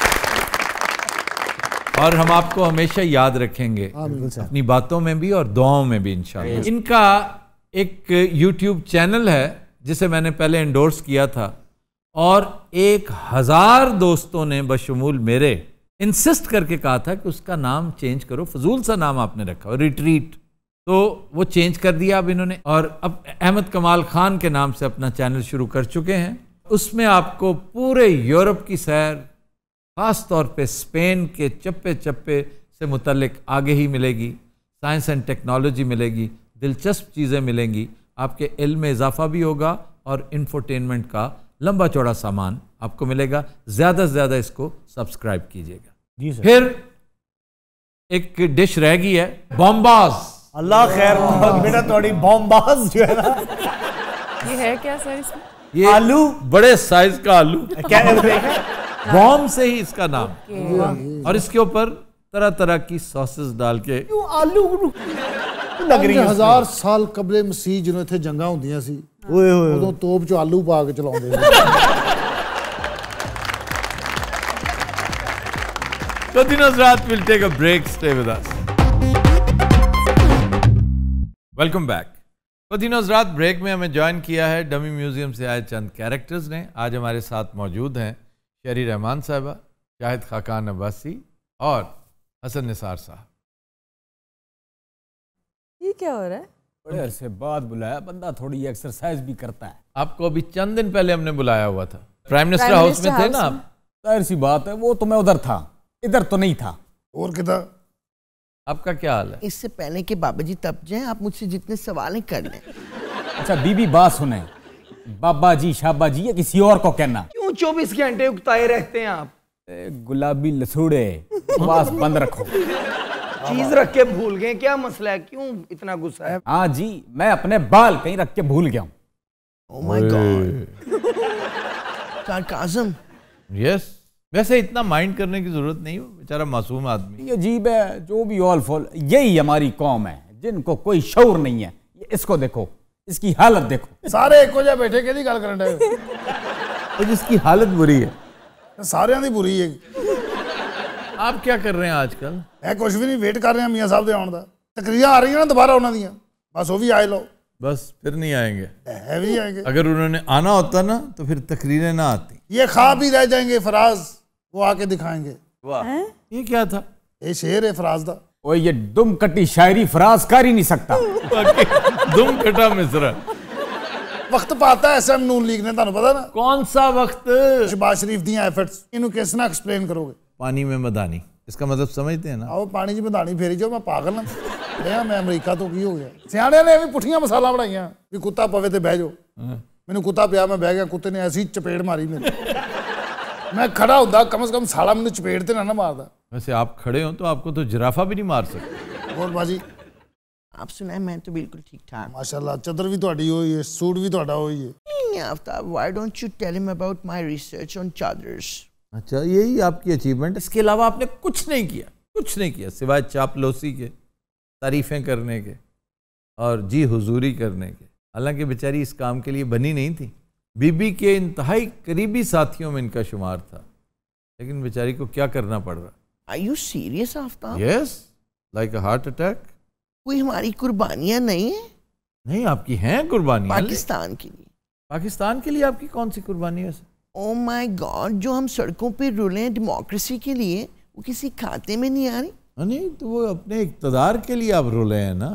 और हम आपको हमेशा याद रखेंगे हाँ, अपनी बातों में भी और दुआओं में भी इंशाल्लाह इनका एक यूट्यूब चैनल है जिसे मैंने पहले इंडोर्स किया था और एक हज़ार दोस्तों ने बशमूल मेरे इंसिस्ट करके कहा था कि उसका नाम चेंज करो फजूल सा नाम आपने रखा रिट्रीट तो वो चेंज कर दिया अब इन्होंने और अब अहमद कमाल खान के नाम से अपना चैनल शुरू कर चुके हैं उसमें आपको पूरे यूरोप की सैर ख़ास तौर पे स्पेन के चप्पे चप्पे से मुतलक आगे ही मिलेगी साइंस एंड टेक्नोलॉजी मिलेगी दिलचस्प चीज़ें मिलेंगी आपके इल में इजाफा भी होगा और इन्फोटेनमेंट का लंबा चौड़ा सामान आपको मिलेगा ज़्यादा से ज़्यादा इसको सब्सक्राइब कीजिएगा जी सर फिर एक डिश रह गई है बॉम्बाज अल्लाह खैर बेटा थोड़ी बॉम्बाज जो है ना ये है क्या सर इसमें ये आलू बड़े साइज का आलू क्या बॉम्ब से ही इसका नाम और इसके ऊपर तरह तरह की सॉसेस डाल के आलू ਲੱਗ ਰਹੀ ਹੈ 1000 ਸਾਲ ਕਬਲੇ ਮਸੀਹ ਜਦੋਂ ਇੱਥੇ ਜੰਗਾਂ ਹੁੰਦੀਆਂ ਸੀ ਓਏ ਹੋਏ ਉਦੋਂ ਤੋਪ 'ਚ ਆਲੂ ਪਾ ਕੇ ਚਲਾਉਂਦੇ Continuous Rath will take a break. Stay with us. Welcome back दिनों रात ब्रेक में हमें ज्वाइन किया है डमी म्यूजियम से आए चंद कैरेक्टर्स ने आज हमारे साथ मौजूद हैं शरी रहमान साहबा शाहिद खाकान अब्बासी और हसन निसार साहब ये क्या हो रहा है बड़े अरसे बाद बुलाया बंदा थोड़ी एक्सरसाइज भी करता है आपको अभी चंद दिन पहले हमने बुलाया हुआ था प्राइम मिनिस्टर हाउस में थे ना आप सी बात है वो तो मैं उधर था इधर तो नहीं था और किधर आपका क्या हाल है इससे पहले कि बाबा जी तप जाए आप मुझसे जितने सवाल कर लें अच्छा बीबी बात सुने बाबा जी शाबा जी या किसी और को कहना क्यों चौबीस घंटे उगताए रहते हैं आप गुलाबी लसूड़े बास बंद रखो चीज रख के भूल गए क्या मसला है क्यों इतना गुस्सा है हाँ जी मैं अपने बाल कहीं रख के भूल गया हूँ oh my God. काजम yes. वैसे इतना माइंड करने की ज़रूरत नहीं बेचारा मासूम आदमी ये अजीब है जो भी ऑल फॉल यही हमारी कौम है जिनको कोई शौर नहीं है इसको देखो इसकी हालत देखो सारे एक बैठे के गल कर तो जिसकी हालत बुरी है सारे की बुरी है आप क्या कर रहे हैं आजकल मैं कुछ भी नहीं वेट कर रहे हैं मियाँ साहब के आने का तकरीर आ रही ना दोबारा उन्होंने बस वो भी आए लो बस फिर नहीं आएंगे है भी आएंगे अगर उन्होंने आना होता ना तो फिर तकरीरें ना आती ये खा भी रह जाएंगे फराज वो आके दिखाएंगे वाह ये क्या था ये शेर है फराज दा और ये दुम कटी शायरी फराज कर ही नहीं सकता दुम कटा मिसरा ਵਕਤ ਪਾਤਾ ਐਸ ਐਮ ਨੂਨ ਲੀਗ ਨੇ ਤੁਹਾਨੂੰ ਪਤਾ ਨਾ ਕੌਣ ਸਾ ਵਕਤ ਸ਼ਬਾਸ਼ ਸ਼ਰੀਫ ਦੀਆਂ ਐਫਰਟਸ ਇਹਨੂੰ ਕਿਸ ਨਾਲ ਐਕਸਪਲੇਨ ਕਰੋਗੇ ਪਾਣੀ ਮੇ ਮਦਾਨੀ इसका मतलब समझते हैं ना आओ पानी जी बधानी फेरी जो मैं पागल हाँ लिया मैं अमेरिका तो की हो गया सियाने ने भी पुठियां मसाला बनाइया भी कुत्ता पवे तो बह जाओ हाँ। मेनू कुत्ता पिया मैं बह गया कुत्ते ने ऐसी चपेट मारी मेरी मैं खड़ा होता कम से कम साला मैं चपेट तो ना ना मारदा वैसे आप खड़े हो तो आपको तो जिराफा भी नहीं मार सकते और भाजी आप सुना है मैं तो बिल्कुल ठीक ठाक माशाल्लाह चदर भी हुई है सूट भी थोड़ा हुई है नहीं Aftab why don't you tell him about my research on chadors अच्छा यही आपकी अचीवमेंट इसके अलावा आपने कुछ नहीं किया कुछ नहीं किया सिवाय चापलोसी के तारीफें करने के और जी हुजूरी करने के हालांकि बेचारी इस काम के लिए बनी नहीं थी बीबी के इंतहाई करीबी साथियों में इनका शुमार था लेकिन बेचारी को क्या करना पड़ रहा I you serious Aftab yes like a heart attack कोई हमारी कुर्बानियां नहीं है नहीं आपकी हैं कुर्बानियां पाकिस्तान के लिए पाकिस्तान के लिए आपकी कौन सी कुर्बानी है ओ माय गॉड जो हम सड़कों पे रुले डेमोक्रेसी के लिए वो किसी खाते में नहीं आ रही हाँ, नहीं तो वो अपने इकतदार के लिए आप रुले हैं ना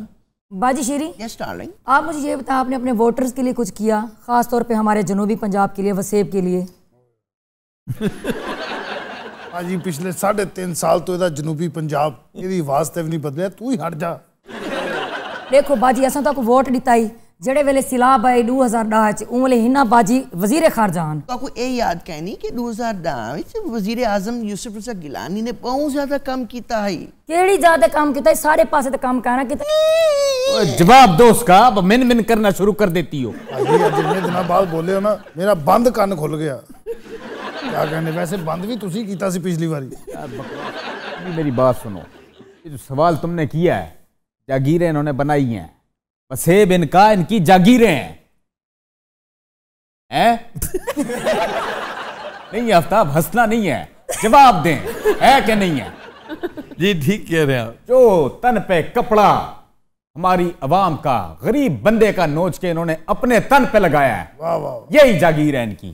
बाजी शेरी yes, आप मुझे ये बताएं आपने अपने वोटर्स के लिए कुछ किया खास तौर पे हमारे जनूबी पंजाब के लिए वसेब के लिए बाजी पिछले साढ़े तीन साल तो जनूबी पंजाब ये ਇਹਦੀ ਵਾਸਤੇ ਵੀ ਨਹੀਂ ਬਦਲਿਆ ਤੂੰ ਹੀ ਹਟ ਜਾ ਦੇਖੋ ਬਾਜੀ ਅਸਾਂ ਤਾਂ ਕੋ ਵੋਟ ਦਿੱਤਾਈ जड़े वेले सिलाब आए दो हज़ार ॾह अच उन वेले हिना बाजी वज़ीर ख़ारजा तो आहिनि को ए याद कहनी कि 2010 विच वज़ीर आज़म यूसुफ रजा गिलानी ने बहुत ज़्यादा काम कीता है केड़ी ज़्यादा काम कीता है सारे पासे तो काम करना किया जवाब दो उसका अब मिन मिन करना शुरू कर देती हो आज जितने दिनों बाद बोले हो ना मेरा बंद कान खुल गया क्या कहने वैसे बंद भी तुसी कीता सी पिछली बारी मेरी बात सुनो ये जो सवाल तुमने किया है जागीरें इन्होंने बनाई हैं सेब इनका इनकी जागीरें हैं है? नहीं आफ्ताब हंसना नहीं है जवाब दें है क्या नहीं है जी ठीक कह रहे हैं जो तन पे कपड़ा हमारी अवाम का गरीब बंदे का नोच के इन्होंने अपने तन पे लगाया है वाह वाह यही जागीर है इनकी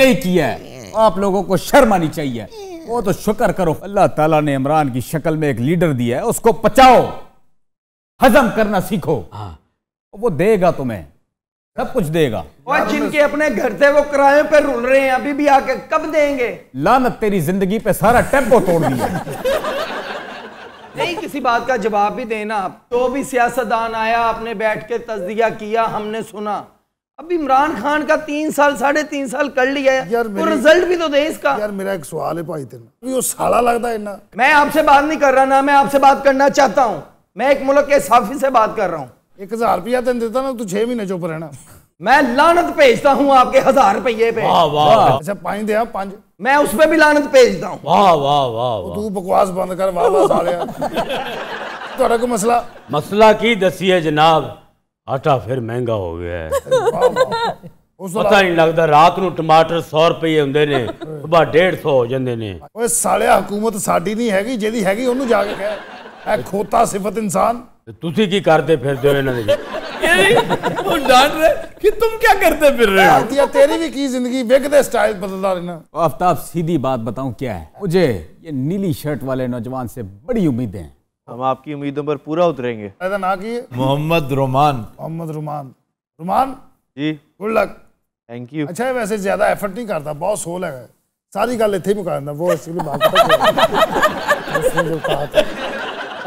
यही किया है आप लोगों को शर्म आनी चाहिए वो तो शुक्र करो अल्लाह ताला ने इमरान की शक्ल में एक लीडर दिया है उसको पचाओ हजम करना सीखो हाँ वो देगा तुम्हें सब कुछ देगा और जिनके अपने घर थे वो किराए पे रुल रहे हैं अभी भी आके कब देंगे लानत तेरी जिंदगी पे सारा टेम्पो तोड़ दिया नहीं किसी बात का जवाब भी देना तो भी सियासतदान आया आपने बैठ के तस्दिया किया हमने सुना अब इमरान खान का तीन साल साढ़े तीन साल कर लिया है तो रिजल्ट भी तो दे इसका यार मेरा एक सवाल है भाई तेरा तो साला लगता है ना मैं आपसे बात नहीं कर रहा ना मैं आपसे बात करना चाहता हूँ मैं एक मुल्क के साफी से बात कर रहा हूँ एक हजार रुपया तेन देता ना तू छह महीने चुप रहना मैं लानत भेजता हूँ आपके हजार रुपये पे वाह वाह अच्छा पाँच दिया हाँ, पाँच मैं उसमें भी लानत भेजता हूँ वाह वाह तो वाह तू बकवास बंद कर वाह वाह सारे थोड़ा को मसला मसला की दसी है जनाब आटा फिर महंगा हो गया है ਪਤਾ ਨਹੀਂ ਲੱਗਦਾ ਰਾਤ ਨੂੰ ਟਮਾਟਰ 100 ਰੁਪਏ ਹੁੰਦੇ ਨੇ ਸਵੇਰ 150 ਹੋ ਜਾਂਦੇ ਨੇ ਓਏ ਸਾਲਿਆ ਹਕੂਮਤ ਸਾਡੀ ਨਹੀਂ ਹੈਗੀ ਜਿਹਦੀ ਹੈਗੀ ਉਹਨੂੰ ਜਾ ਕੇ ਕਹਿ तुसी की करते फिर रहे हो तेरी भी की जिंदगी स्टाइल बदलता रहना आफ्ताब सीधी बात बताऊं क्या है मुझे ये नीली शर्ट वाले नौजवान से बड़ी उम्मीदें हैं हम आपकी उम्मीदों पर पूरा उतरेंगे ऐसा ना Mohammad Roman Mohammad Roman Roman ji good luck thank you अच्छा वैसे ज्यादा एफर्ट नहीं करता बहुत सोल है सारी गल इतने मुका वो बात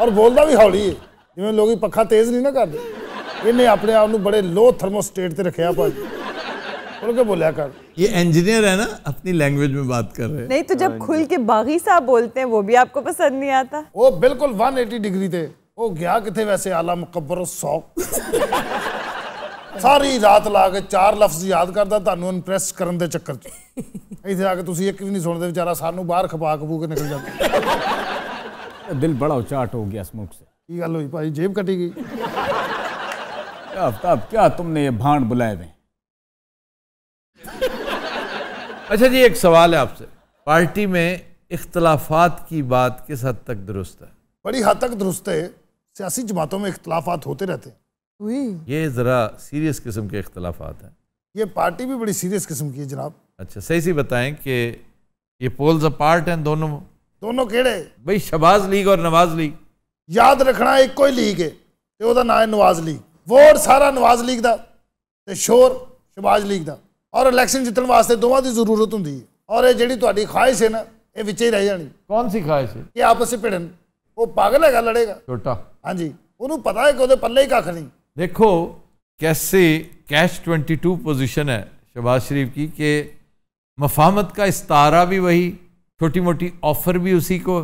और बोलता भी हौली है जिम्मे लोग पखा तेज नहीं ना करते इन्हें अपने आप बड़े लो थर्मोस्टेट से रखे भाजपा बोलिया कर ये इंजीनियर है ना अपनी लैंग्वेज में बात कर रहे हैं नहीं तो जब हाँ खुल के बागी साहब बोलते हैं वो भी आपको पसंद नहीं आता वो बिल्कुल 180 डिग्री थे वो गया कितने वैसे आला मुकबर सौ सारी रात ला के चार लफ्ज याद करता तू इम्रैस करने चक्कर इतने आके तुम एक भी नहीं सुनते बेचारा सानू बहर खपा खपू के निकल जाते दिल बड़ा उचाट हो गया इस मुल्क से ਕੀ ਗੱਲ ਹੋਈ ਭਾਈ ਜੇਬ ਕੱਟੀ आफ्ताब क्या तुमने ये भांड बुलाए हुए अच्छा जी एक सवाल है आपसे पार्टी में इख्तलाफात की बात किस हद तक दुरुस्त है बड़ी हद तक दुरुस्त है सियासी जमातों में इख्तलाफात होते रहते हैं ये ज़रा सीरियस किस्म के इख्तलाफात हैं ये पार्टी भी बड़ी सीरियस किस्म की है जनाब अच्छा सही सी बताएं कि ये पोल्स पार्ट हैं दोनों दोनों केड़े भाई शबाज लीग और नवाज लीग ਯਾਦ ਰੱਖਣਾ ਇੱਕੋ ਹੀ ਲੀਗ ਹੈ ਤੇ ਉਹਦਾ ਨਾਂ ਹੈ ਨਵਾਜ਼ ਲੀਗ ਵੋਟ ਸਾਰਾ ਨਵਾਜ਼ ਲੀਗ ਦਾ ਤੇ ਸ਼ੋਰ ਸ਼ਬਾਜ਼ ਲੀਗ ਦਾ ਔਰ ਇਲੈਕਸ਼ਨ ਜਿੱਤਣ ਵਾਸਤੇ ਦੋਵਾਂ ਦੀ ਜ਼ਰੂਰਤ ਹੁੰਦੀ ਹੈ ਔਰ ਇਹ ਜਿਹੜੀ ਤੁਹਾਡੀ ਖਾਹਿਸ਼ ਹੈ ਨਾ ਇਹ ਵਿੱਚੇ ਹੀ ਰਹਿ ਜਾਣੀ ਕੌਣ ਸੀ ਖਾਹਿਸ਼ ਇਹ ਆਪਸ ਵਿੱਚ ਭਿੜਨ ਉਹ ਪਾਗਲ ਹੈਗਾ ਲੜੇਗਾ ਛੋਟਾ ਹਾਂਜੀ ਉਹਨੂੰ ਪਤਾ ਹੈ ਕਿ ਉਹਦੇ ਪੱਲੇ ਹੀ ਕੱਖ ਨਹੀਂ ਦੇਖੋ कैसे कैश 22 पोजीशन है शहबाज शरीफ की कि मफामत का इस्तारा भी वही छोटी मोटी ऑफर भी उसी को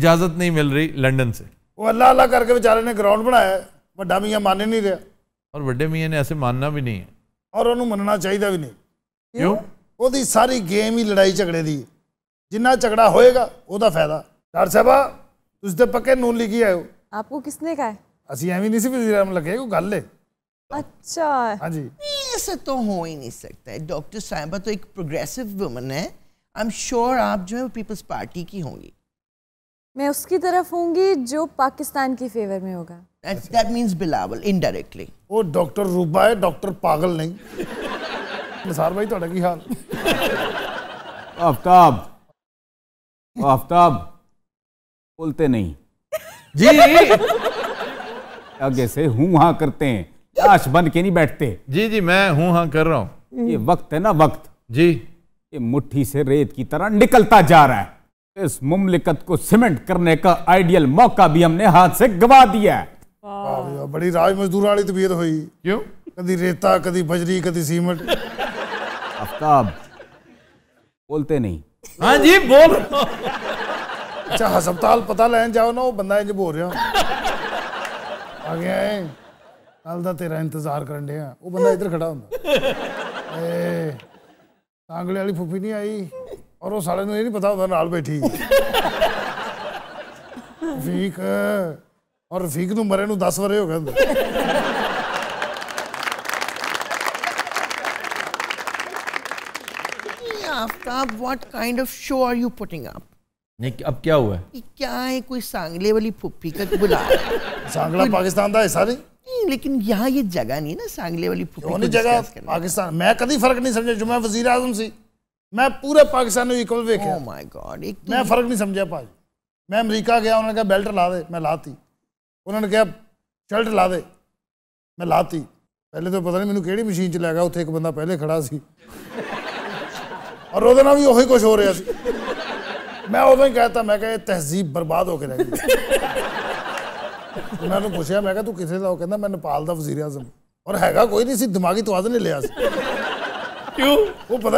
इजाज़त नहीं मिल रही लंदन से वो अल्लाह अल्लाह करके बेचारे ने ग्राउंड बनाया ਵੱਡਾ ਮੀਆਂ ਮੰਨ ਨਹੀਂ ਰਿਹਾ ਔਰ ਵੱਡੇ ਮੀਆਂ ਨੇ ਐਸੇ ਮੰਨਣਾ ਵੀ ਨਹੀਂ ਹੈ ਔਰ ਉਹਨੂੰ ਮੰਨਣਾ ਚਾਹੀਦਾ ਵੀ ਨਹੀਂ ਕਿਉਂ ਉਹਦੀ ਸਾਰੀ ਗੇਮ ਹੀ ਲੜਾਈ ਝਗੜੇ ਦੀ ਜਿੰਨਾ ਝਗੜਾ ਹੋਏਗਾ ਉਹਦਾ ਫਾਇਦਾ ਡਾਕਟਰ ਸਾਹਿਬਾ ਤੁਸੀਂ ਤੇ ਪੱਕੇ ਨੂਨ ਲਿਖੀ ਆਇਓ ਆਪਕੋ ਕਿਸਨੇ ਕਹਾ ਅਸੀਂ ਐਵੇਂ ਨਹੀਂ ਸੀ ਵਜ਼ੀਰਾਮ ਲੱਗੇ ਕੋਈ ਗੱਲ ਹੈ अच्छा हाँ जी ऐसा तो हो ही नहीं सकता है डॉक्टर साहिबा तो एक प्रोग्रेसिव वुमन है आई एम श्योर आप जो है पीपल्स पार्टी की होंगी मैं उसकी तरफ होंगी जो पाकिस्तान की फेवर में होगा That means Bilawal, indirectly. वो डॉक्टर रूबा है डॉक्टर पागल नहीं निसार भाई थोड़ा की हाल आफ्ताब आफ्ताब बोलते नहीं जी आगे से हूं हां करते हैं आश बन के नहीं बैठते जी जी मैं हूं हां कर रहा हूं ये वक्त है ना वक्त जी ये मुट्ठी से रेत की तरह निकलता जा रहा है इस मुमलिकत को सीमेंट करने का आइडियल मौका भी हमने हाथ से गवा दिया है बड़ी राज मजदूर वाली तबीयत तो हुई क्यों कभी रेता कभी बजरी कभी सीमेंट आफ्ताब बोलते नहीं हाँ जी बोल अच्छा हस्पताल पता लैन जाओ ना वो बंदा इंज बोल रहा आ गया है कल का तेरा इंतजार कर बंदा इधर खड़ा होता ए सांगले वाली फुफी नहीं आई और उस साले ਨੂੰ ਇਹ ਨਹੀਂ ਪਤਾ ਉਹਦਾ ਨਾਲ ਬੈਠੀ ਰਫੀਕ ਔਰ ਰਫੀਕ ਨੂੰ ਮਰੇ ਨੂੰ 10 ਵਰੇ ਹੋ ਗਏ Aftab what kind of show are you putting up नहीं अब क्या हुआ है क्या है कोई सांगले वाली फुफी का बुला सांगला पाकिस्तान का हिस्सा नहीं लेकिन यहाँ ये जगह नहीं ना सांगले वाली फुप्पी जगह पाकिस्तान मैं कभी फर्क नहीं समझा जो मैं वजीर आजम सी मैं पूरे पाकिस्तान oh मैं फर्क नहीं समझा पाज मैं अमरीका गया उन्होंने कहा बेल्ट ला दे मैं ला ती उन्होंने कहा शर्ट ला दे मैं ला ती पहले तो पता नहीं मैंने कि मशीन च लै गया उ एक बंद पहले खड़ा सी और वो भी उ कुछ हो रहा मैं उदो ही कहता मैं क्या तहजीब बर्बाद होकर रह गई मैं पूछा मैं तू कि कहना मैं नेपाल का वजीर आजम और हैगा कोई नहीं दिमागी तो आदमी लिया अच्छा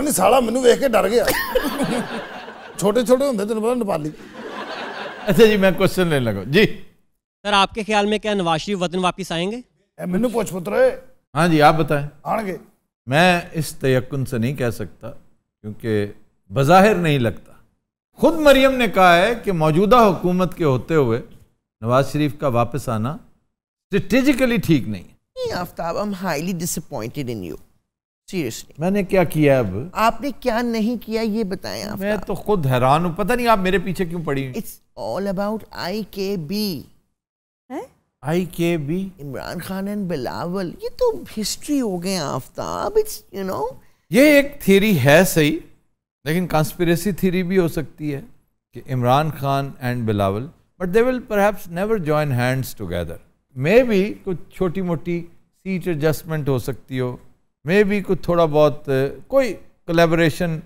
जी मैं क्वेश्चन लेने लगा जी सर आपके ख्याल में क्या नवाज शरीफ वतन वापिस आएंगे पूछ पुत्र हाँ जी आप बताएं आएंगे मैं इस तयकुन से नहीं कह सकता क्योंकि बज़ाहिर नहीं लगता खुद मरियम ने कहा है कि मौजूदा हुकूमत के होते हुए नवाज शरीफ का वापस आना स्ट्रेटेजिकली ठीक नहीं है Aftab I am highly disappointed in you seriously मैंने क्या किया अब आपने क्या नहीं किया ये बताया मैं तो खुद हैरान हूं पता नहीं आप मेरे पीछे क्यों पड़ी इट्स ऑल अबाउट आई के बी आई के बी इमरान खान एंड बिलावल ये तो हिस्ट्री हो गए आफ्ताब इट्स यू नो ये एक थ्योरी है सही लेकिन कॉन्स्पिरेसी थ्योरी भी हो सकती है कि Imran Khan and Bilawal but they will perhaps never join hands together मे भी कुछ छोटी मोटी सीट एडजस्टमेंट हो सकती हो मे भी कुछ थोड़ा बहुत कोई कलेबरेशन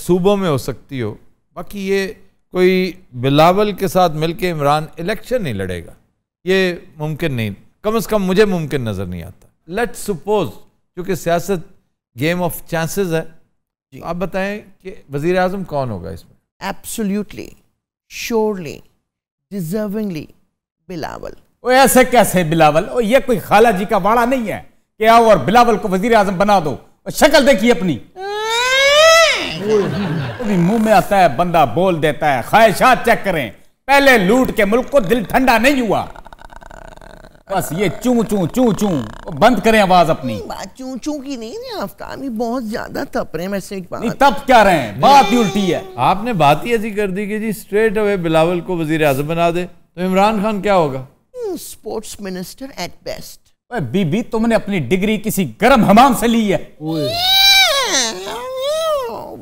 सूबों में हो सकती हो बाकी ये कोई बिलावल के साथ मिलके इमरान इलेक्शन नहीं लड़ेगा ये मुमकिन नहीं कम अज़ कम मुझे मुमकिन नज़र नहीं आता लेट सपोज क्योंकि सियासत गेम ऑफ चांसेस है तो आप बताएं कि वजीर अजम कौन होगा इसमें एब्सोल्युटली श्योरली डिजर्विंगली बिलावल ओ ऐसे कैसे बिलावल ओ ये कोई खाला जी का वाड़ा नहीं है के आओ और बिलावल को वजीर आजम बना दो और शक्ल देखिए अपनी अभी मुंह में आता है बंदा बोल देता है ख्वाहिशात चेक करें पहले लूट के मुल्क को दिल ठंडा नहीं हुआ बस ये चू चू चू चू बंद करें आवाज अपनी बात चू चू की नहीं ना ये बहुत ज्यादा तप रहे हैं मैसेज बात तप क्या रहे हैं बात ही उल्टी है आपने बात ही ऐसी कर दी कि जी स्ट्रेट अवे बिलावल को वजीर आजम बना दे तो इमरान खान क्या होगा स्पोर्ट्स मिनिस्टर एट बेस्ट बीबी तुमने अपनी डिग्री किसी गर्म हमाम से ली है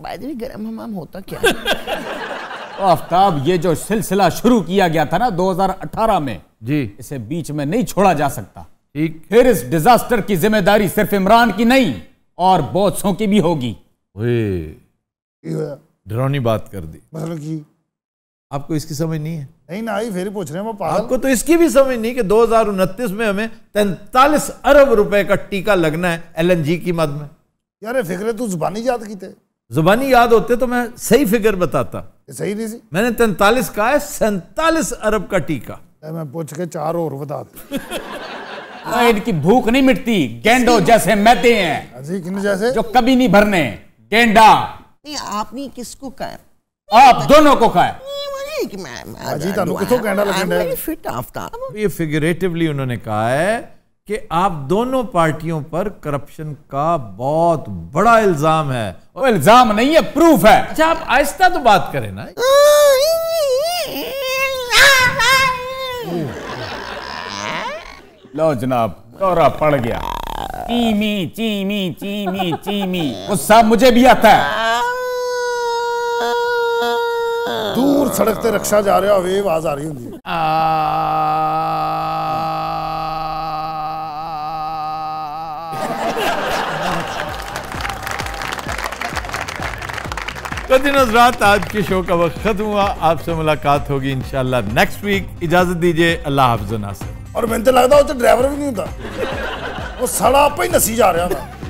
गर्म हमाम होता क्या तो आफ्ताब ये जो सिलसिला शुरू किया गया था ना 2018 में जी इसे बीच में नहीं छोड़ा जा सकता ठीक फिर इस डिजास्टर की जिम्मेदारी सिर्फ इमरान की नहीं और बोसों की भी होगी डरौनी बात कर दी आपको इसकी समझ नहीं है नहीं ना आई फिर पूछ रहे हैं आपको तो इसकी भी समझ नहीं कि दो में हमें तैंतालीस अरब रुपए का टीका लगना है एल की मद में यार फिक्र तू जुबानी याद की थे जुबानी याद होते तो मैं सही फिगर बताता सही नहीं सी मैंने तैंतालीस कहा है सैतालीस अरब का टीका मैं पूछ के चार और बता हाँ, इनकी भूख नहीं मिटती गेंडो जैसे मैते हैं किन जैसे जो कभी नहीं भरने गेंडा नहीं आपने किसको खाया आप दोनों को खाया नहीं कि मैं अजी ਤੁਹਾਨੂੰ ਕਿੱਥੋਂ ਕੈਨੇਡਾ ये figuratively उन्होंने कहा है कि आप दोनों पार्टियों पर करप्शन का बहुत बड़ा इल्जाम है और इल्जाम नहीं है प्रूफ है अच्छा आप आहिस्ता तो बात करें ना oh, लो जनाब दौरा पड़ गया चीमी चीमी चीमी चीमी वो सब मुझे भी आता है सड़क ਤੇ रक्षा जा रहा हो आवाज आ रही होंगी ਹੈ दिन रात आज के शो का वक्त खत्म हुआ आपसे मुलाकात होगी इंशाल्लाह नेक्स्ट वीक इजाजत दीजिए अल्लाह हाफिज नासिर और मैं तो लगता वो तो ड्राइवर भी नहीं होता वो सड़ा आप ही नसी जा रहा था